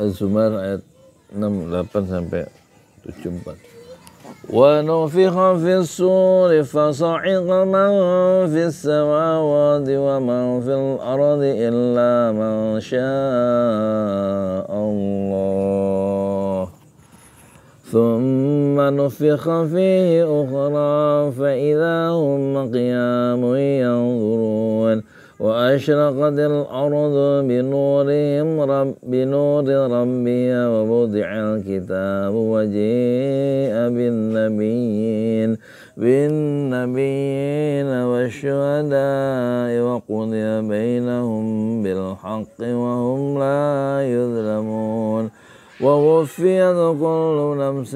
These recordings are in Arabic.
Az-Zumar ayat 68 sampai 74. ونفخ في الصور فصعق من في السماوات ومن في الأرض إلا من شاء الله ثم نفخ فيه أخرى فإذا هم قيام ينظرون وأشرقت الأرض بنورهم رب بنور ربي ووضع الكتاب وجيء بالنبيين بالنبيين والشهداء وقضي بينهم بالحق وهم لا يظلمون ووفيت كل نفس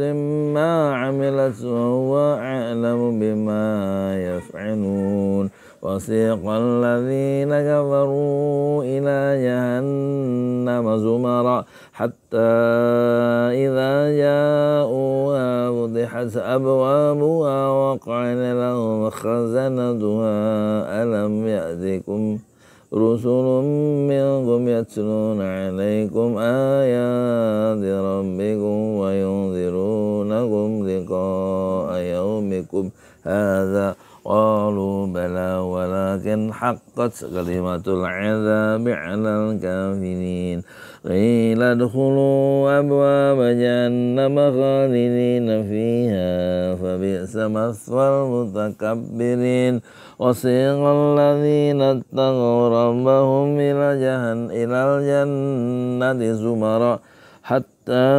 ما عملت وهو أعلم بما يفعلون وسيق الذين كفروا إلى جهنم زمرا حتى إذا جاءوها فتحت أبوابها وقعن لهم خزنتها ألم يأتكم رسل منكم يتلون عليكم آيات ربكم وينذرونكم لقاء يومكم هذا Walakin haqqat kalimatul azab ala kafirin Qila dukulu abwa bajanna makhalilin fiha Fabi'sa maswal mutakabbirin Wasiqa al-lazina attaqo rabbahum ila حتى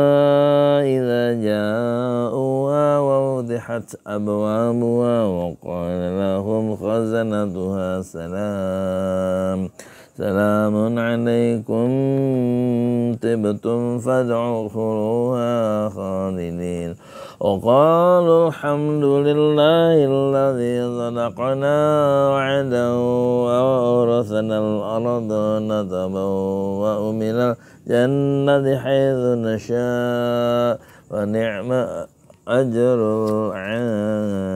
إذا جاءوها ووضحت أبوابها وقال لهم خزنتها سلام سلام عليكم طبتم فادخلوها خالدين وقالوا الحمد لله الذي صدقنا وعدا وأورثنا الأرض نتبا وأمنا الجنة حيث نشاء ونعم أجر العالمين